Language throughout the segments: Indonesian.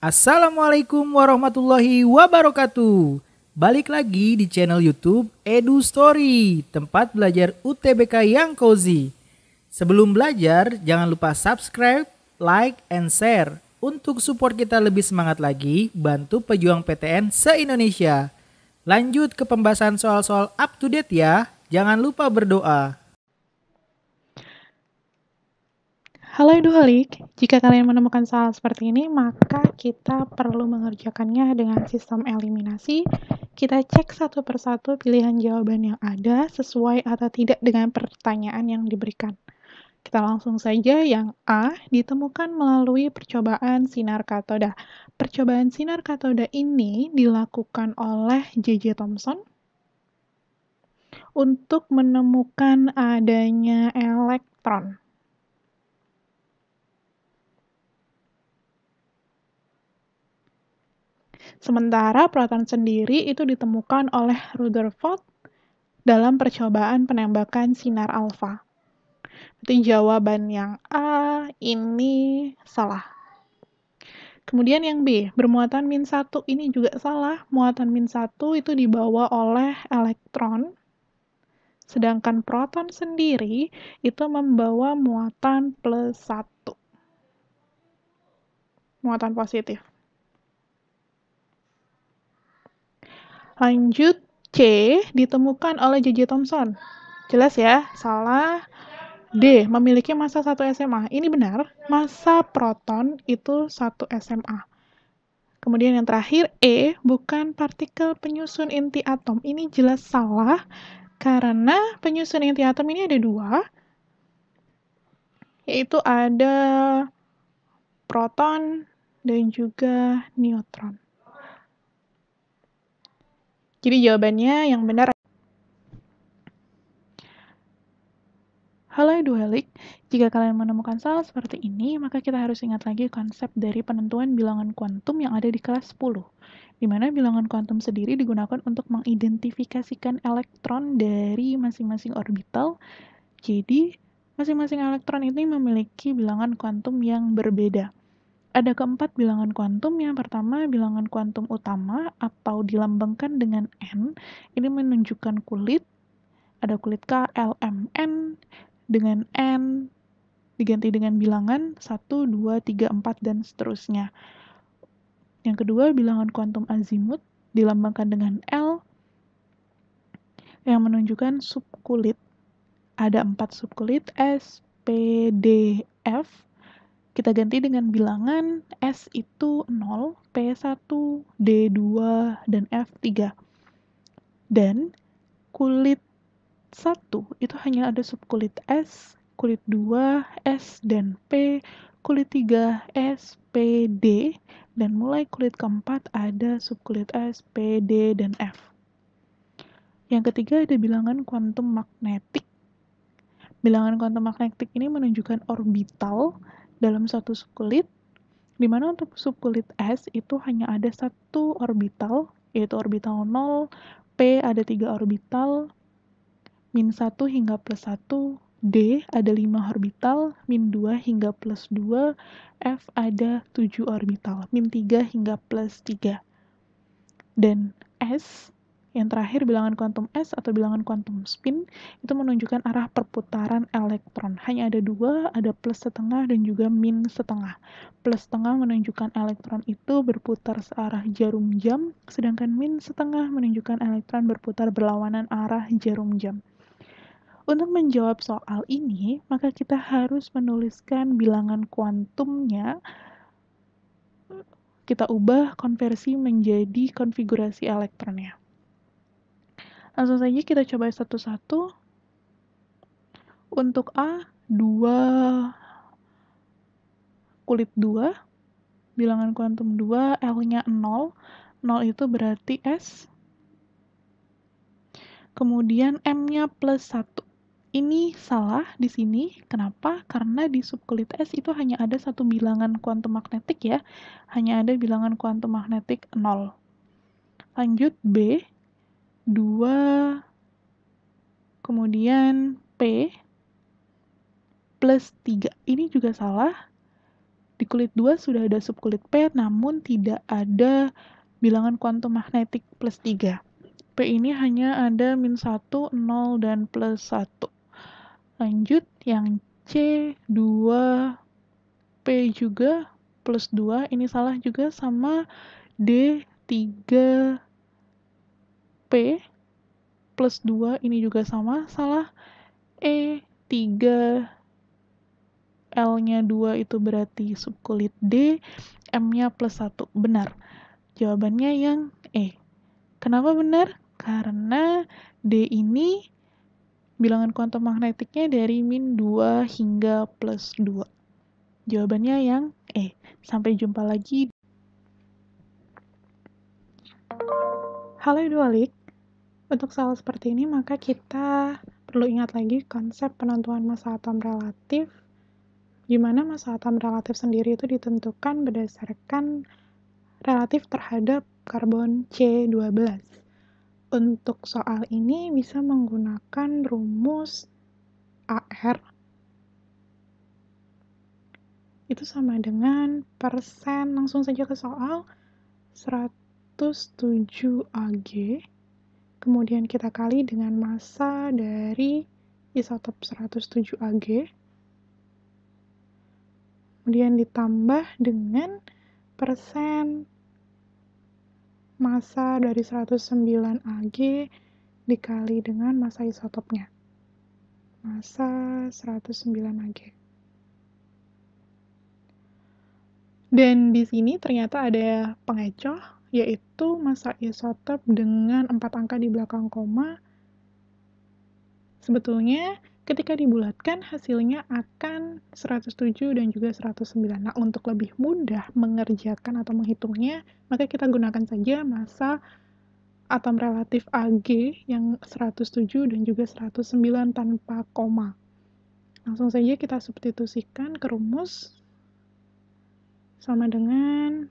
Assalamualaikum warahmatullahi wabarakatuh. Balik lagi di channel YouTube Edu Story, tempat belajar UTBK yang cozy. Sebelum belajar, jangan lupa subscribe, like, and share untuk support kita lebih semangat lagi bantu pejuang PTN se-Indonesia. Lanjut ke pembahasan soal-soal up to date ya. Jangan lupa berdoa. Halo Eduholik, jika kalian menemukan soal seperti ini, maka kita perlu mengerjakannya dengan sistem eliminasi. Kita cek satu persatu pilihan jawaban yang ada sesuai atau tidak dengan pertanyaan yang diberikan. Kita langsung saja yang A ditemukan melalui percobaan sinar katoda. Percobaan sinar katoda ini dilakukan oleh J.J. Thompson untuk menemukan adanya elektron. Sementara proton sendiri itu ditemukan oleh Rutherford dalam percobaan penembakan sinar alfa. Berarti jawaban yang A ini salah. Kemudian yang B, bermuatan min 1 ini juga salah. Muatan min 1 itu dibawa oleh elektron sedangkan proton sendiri itu membawa muatan plus 1. Muatan positif. Lanjut, C. Ditemukan oleh J.J. Thompson. Jelas ya, salah. D. Memiliki masa 1 SMA. Ini benar, masa proton itu 1 SMA. Kemudian yang terakhir, E. Bukan partikel penyusun inti atom. Ini jelas salah, karena penyusun inti atom ini ada dua, yaitu ada proton dan juga neutron. Jadi jawabannya yang benar Halo Eduhelik, jika kalian menemukan salah seperti ini, maka kita harus ingat lagi konsep dari penentuan bilangan kuantum yang ada di kelas 10, di mana bilangan kuantum sendiri digunakan untuk mengidentifikasikan elektron dari masing-masing orbital. Jadi, masing-masing elektron ini memiliki bilangan kuantum yang berbeda. Ada keempat bilangan kuantum. Yang pertama, bilangan kuantum utama atau dilambangkan dengan N. Ini menunjukkan kulit. Ada kulit K, L, M, N dengan N diganti dengan bilangan 1, 2, 3, 4, dan seterusnya. Yang kedua, bilangan kuantum azimut dilambangkan dengan L yang menunjukkan subkulit. Ada empat subkulit S, P, D, F kita ganti dengan bilangan S itu 0, P1, D2, dan F3. Dan kulit 1 itu hanya ada subkulit S, kulit 2, S dan P, kulit 3, S, P, D, dan mulai kulit keempat ada subkulit S, P, D, dan F. Yang ketiga ada bilangan kuantum magnetik. Bilangan kuantum magnetik ini menunjukkan orbital dalam satu subkulit, di mana untuk subkulit S itu hanya ada satu orbital, yaitu orbital 0, P ada tiga orbital, min 1 hingga plus 1, D ada 5 orbital, min 2 hingga plus 2, F ada 7 orbital, min 3 hingga plus 3. Dan S yang terakhir, bilangan kuantum S atau bilangan kuantum spin itu menunjukkan arah perputaran elektron. Hanya ada dua, ada plus setengah dan juga min setengah. Plus setengah menunjukkan elektron itu berputar searah jarum jam, sedangkan min setengah menunjukkan elektron berputar berlawanan arah jarum jam. Untuk menjawab soal ini, maka kita harus menuliskan bilangan kuantumnya kita ubah konversi menjadi konfigurasi elektronnya. Langsung saja kita coba satu-satu. Untuk A, 2 kulit 2, bilangan kuantum 2, L-nya 0. 0 itu berarti S. Kemudian M-nya plus 1. Ini salah di sini. Kenapa? Karena di subkulit S itu hanya ada satu bilangan kuantum magnetik ya. Hanya ada bilangan kuantum magnetik 0. Lanjut B, 2 kemudian P plus 3 ini juga salah di kulit 2 sudah ada subkulit P namun tidak ada bilangan kuantum magnetik plus 3 P ini hanya ada min 1, 0, dan plus 1 lanjut yang C 2 P juga plus 2 ini salah juga sama D 3 P plus 2 ini juga sama, salah. E 3 L-nya 2 itu berarti subkulit D, M-nya plus 1. Benar. Jawabannya yang E. Kenapa benar? Karena D ini bilangan kuantum magnetiknya dari min 2 hingga plus 2. Jawabannya yang E. Sampai jumpa lagi. Halo Dualik, untuk soal seperti ini, maka kita perlu ingat lagi konsep penentuan massa atom relatif, di mana massa atom relatif sendiri itu ditentukan berdasarkan relatif terhadap karbon C12. Untuk soal ini bisa menggunakan rumus AR itu sama dengan persen langsung saja ke soal 107 AG kemudian kita kali dengan massa dari isotop 107 Ag, kemudian ditambah dengan persen massa dari 109 Ag dikali dengan massa isotopnya. Massa 109 Ag. Dan di sini ternyata ada pengecoh yaitu masa isotop dengan empat angka di belakang koma. Sebetulnya ketika dibulatkan hasilnya akan 107 dan juga 109. Nah, untuk lebih mudah mengerjakan atau menghitungnya, maka kita gunakan saja masa atom relatif Ag yang 107 dan juga 109 tanpa koma. Langsung saja kita substitusikan ke rumus sama dengan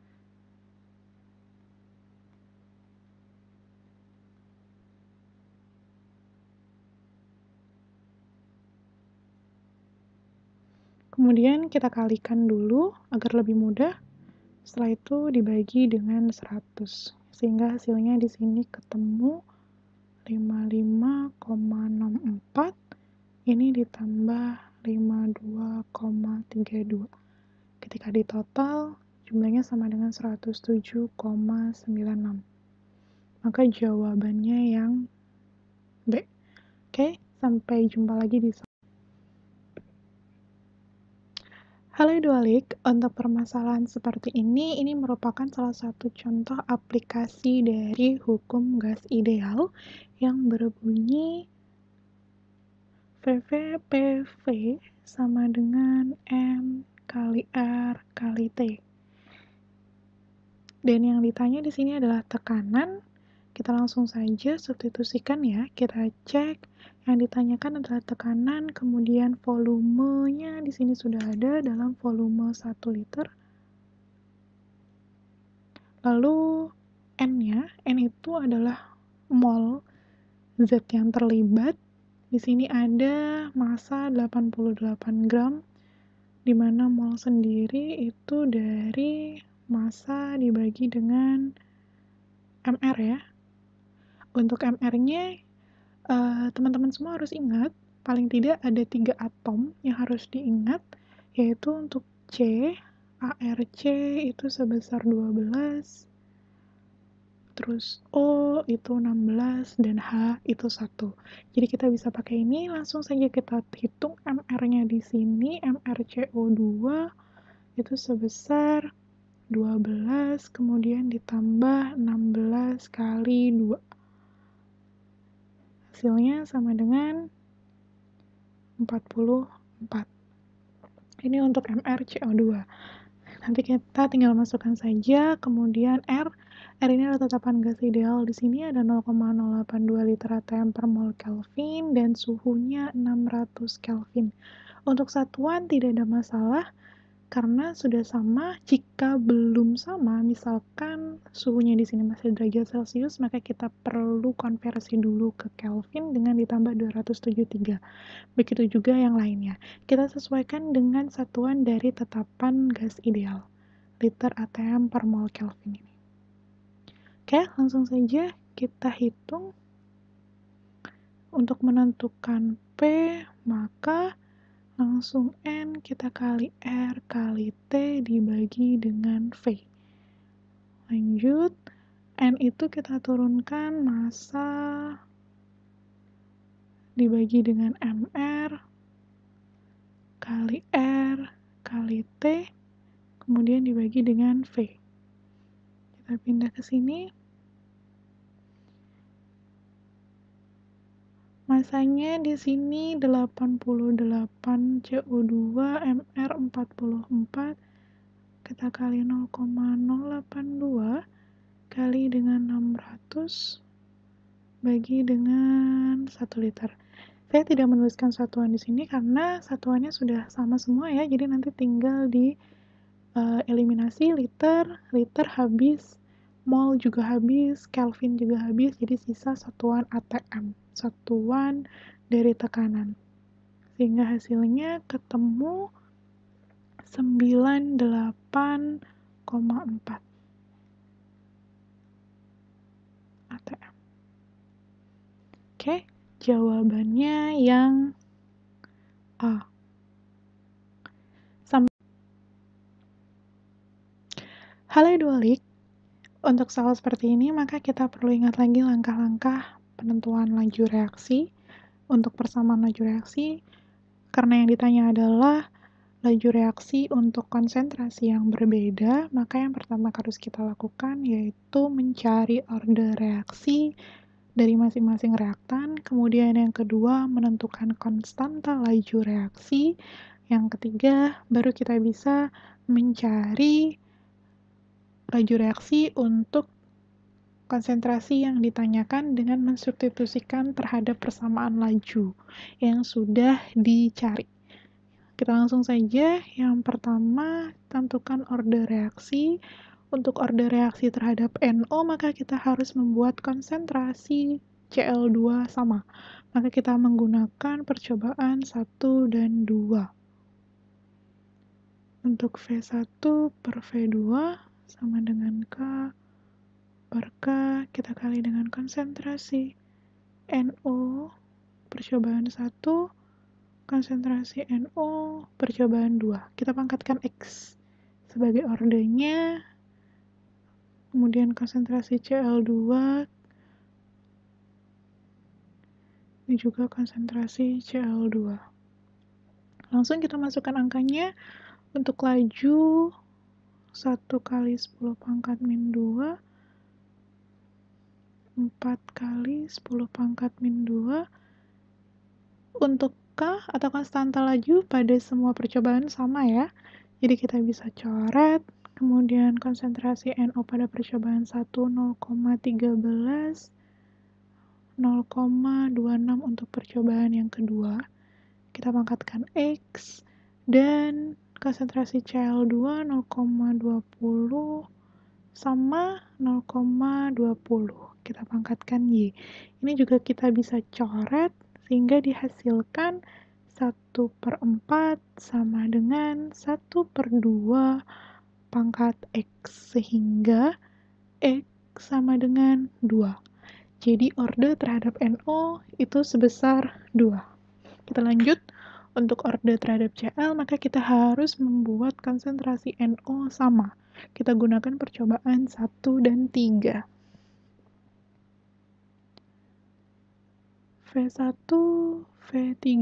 Kemudian kita kalikan dulu agar lebih mudah. Setelah itu dibagi dengan 100. Sehingga hasilnya di sini ketemu 55,64 ini ditambah 52,32. Ketika ditotal, jumlahnya sama dengan 107,96. Maka jawabannya yang B. Oke, sampai jumpa lagi di Halo Dualik, untuk permasalahan seperti ini, ini merupakan salah satu contoh aplikasi dari hukum gas ideal yang berbunyi VVPV sama dengan M kali R kali T. Dan yang ditanya di sini adalah tekanan. Kita langsung saja substitusikan ya. Kita cek yang ditanyakan adalah tekanan, kemudian volumenya di sini sudah ada dalam volume 1 liter. Lalu N-nya, N itu adalah mol Z yang terlibat. Di sini ada massa 88 gram, di mana mol sendiri itu dari massa dibagi dengan MR ya. Untuk MR-nya Eh, teman-teman uh, semua harus ingat paling tidak ada tiga atom yang harus diingat yaitu untuk C ARC itu sebesar 12 terus O itu 16 dan H itu 1 jadi kita bisa pakai ini langsung saja kita hitung MR nya di sini MRCO2 itu sebesar 12 kemudian ditambah 16 kali 2 hasilnya sama dengan 44 ini untuk MR CO2 nanti kita tinggal masukkan saja kemudian R R ini adalah tetapan gas ideal di sini ada 0,082 liter ATM per mol Kelvin dan suhunya 600 Kelvin untuk satuan tidak ada masalah karena sudah sama jika belum sama misalkan suhunya di sini masih derajat celcius maka kita perlu konversi dulu ke Kelvin dengan ditambah 273 begitu juga yang lainnya kita sesuaikan dengan satuan dari tetapan gas ideal liter ATM per mol Kelvin ini oke langsung saja kita hitung untuk menentukan P maka langsung N kita kali R kali T dibagi dengan V. Lanjut, N itu kita turunkan masa dibagi dengan MR kali R kali T kemudian dibagi dengan V. Kita pindah ke sini. Masanya di sini 88 CO2 MR 44 kita kali 0,082 kali dengan 600 bagi dengan 1 liter. Saya tidak menuliskan satuan di sini karena satuannya sudah sama semua ya, jadi nanti tinggal di uh, eliminasi liter, liter habis, mol juga habis, Kelvin juga habis, jadi sisa satuan ATM. Satuan dari tekanan. Sehingga hasilnya ketemu 98,4 ATM. Oke, jawabannya yang A. Halo Dualik, untuk soal seperti ini maka kita perlu ingat lagi langkah-langkah penentuan laju reaksi untuk persamaan laju reaksi karena yang ditanya adalah laju reaksi untuk konsentrasi yang berbeda maka yang pertama harus kita lakukan yaitu mencari order reaksi dari masing-masing reaktan kemudian yang kedua menentukan konstanta laju reaksi yang ketiga baru kita bisa mencari laju reaksi untuk konsentrasi yang ditanyakan dengan mensubstitusikan terhadap persamaan laju yang sudah dicari. Kita langsung saja, yang pertama tentukan order reaksi. Untuk order reaksi terhadap NO, maka kita harus membuat konsentrasi Cl2 sama. Maka kita menggunakan percobaan 1 dan 2 untuk V1 per V2 sama dengan K per K, kita kali dengan konsentrasi NO, percobaan 1, konsentrasi NO, percobaan 2. Kita pangkatkan X sebagai ordenya, kemudian konsentrasi Cl2, ini juga konsentrasi Cl2. Langsung kita masukkan angkanya untuk laju 1 kali 10 pangkat min 2 4 kali 10 pangkat min 2 untuk K atau konstanta laju pada semua percobaan sama ya. Jadi kita bisa coret, kemudian konsentrasi NO pada percobaan 1 0,13 0,26 untuk percobaan yang kedua. Kita pangkatkan X dan konsentrasi CL2 0,20 sama 0,20 kita pangkatkan Y ini juga kita bisa coret sehingga dihasilkan 1 per 4 sama dengan 1 per 2 pangkat X sehingga X sama dengan 2 jadi orde terhadap NO itu sebesar 2 kita lanjut untuk orde terhadap CL maka kita harus membuat konsentrasi NO sama kita gunakan percobaan 1 dan 3. V1, V3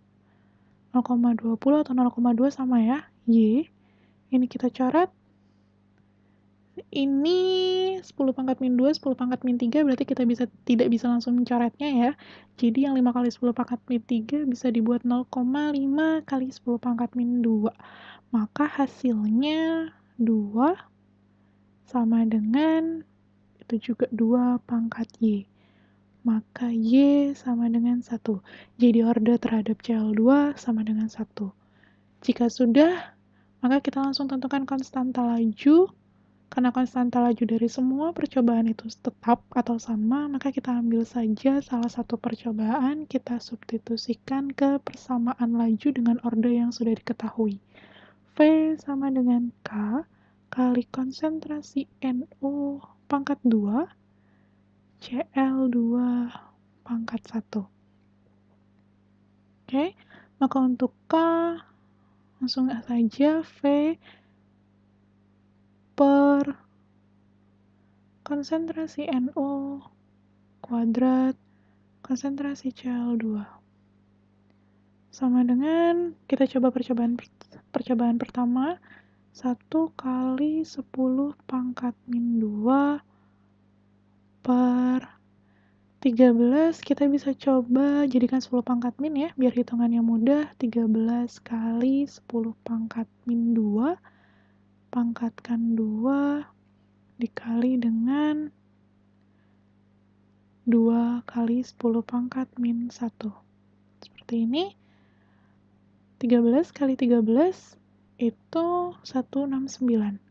0,20 atau 0,2 sama ya, Y. Ini kita coret. Ini 10 pangkat min 2, 10 pangkat min 3, berarti kita bisa tidak bisa langsung mencoretnya ya. Jadi yang 5 kali 10 pangkat min 3 bisa dibuat 0,5 kali 10 pangkat min 2. Maka hasilnya 2 sama dengan itu juga 2 pangkat Y maka Y sama dengan 1. Jadi order terhadap CL2 sama dengan 1. Jika sudah, maka kita langsung tentukan konstanta laju. Karena konstanta laju dari semua percobaan itu tetap atau sama, maka kita ambil saja salah satu percobaan, kita substitusikan ke persamaan laju dengan order yang sudah diketahui. V sama dengan K kali konsentrasi NO pangkat 2 CL2 pangkat 1. Oke, okay? maka untuk K langsung saja V per konsentrasi NO kuadrat konsentrasi CL2 sama dengan kita coba percobaan percobaan pertama 1 kali 10 pangkat min 2 per 13 kita bisa coba jadikan 10 pangkat min ya, biar hitungannya mudah. 13 kali 10 pangkat min 2, pangkatkan 2, dikali dengan 2 kali 10 pangkat min 1. Seperti ini. 13 kali 13 itu 169.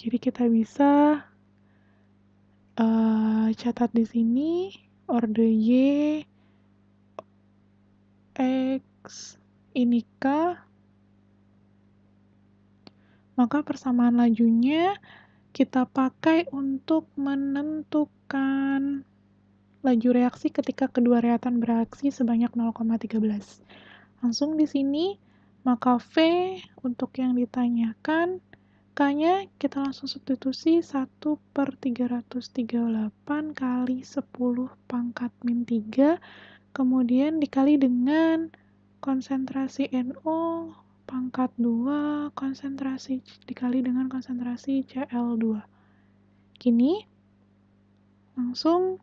Jadi kita bisa uh, catat di sini orde Y X ini K maka persamaan lajunya kita pakai untuk menentukan laju reaksi ketika kedua reaktan bereaksi sebanyak 0,13 langsung di sini maka V untuk yang ditanyakan Kotanya kita langsung substitusi 1 per 338 kali 10 pangkat min 3, kemudian dikali dengan konsentrasi NO pangkat 2 konsentrasi dikali dengan konsentrasi Cl2. Kini langsung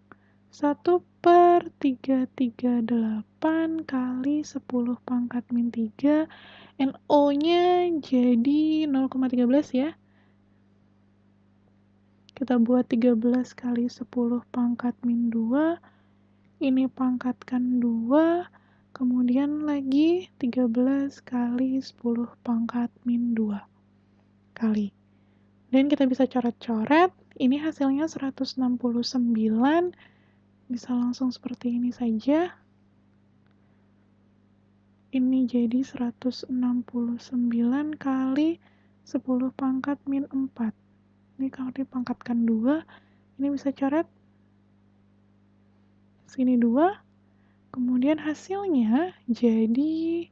1 per 338 kali 10 pangkat min 3 NO-nya jadi 0,13 ya. Kita buat 13 kali 10 pangkat min 2. Ini pangkatkan 2. Kemudian lagi 13 kali 10 pangkat min 2 kali. Dan kita bisa coret-coret. Ini hasilnya 169. Bisa langsung seperti ini saja ini jadi 169 kali 10 pangkat min 4 ini kalau dipangkatkan 2 ini bisa coret sini 2 kemudian hasilnya jadi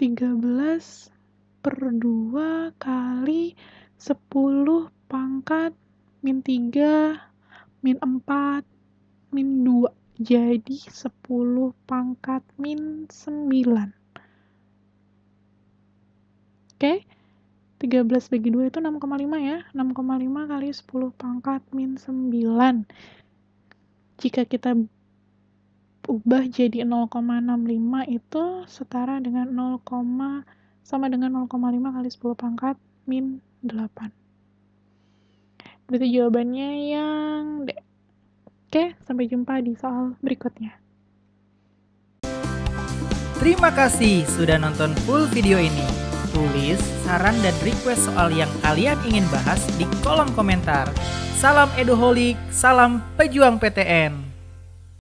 13 per 2 kali 10 pangkat min 3 min 4 min 2 jadi 10 pangkat min 9 oke 13 bagi 2 itu 6,5 ya 6,5 kali 10 pangkat min 9 jika kita ubah jadi 0,65 itu setara dengan 0, sama dengan 0,5 kali 10 pangkat min 8 berarti jawabannya yang D Oke, sampai jumpa di soal berikutnya. Terima kasih sudah nonton full video ini. Tulis saran dan request soal yang kalian ingin bahas di kolom komentar. Salam eduholik, salam pejuang PTN.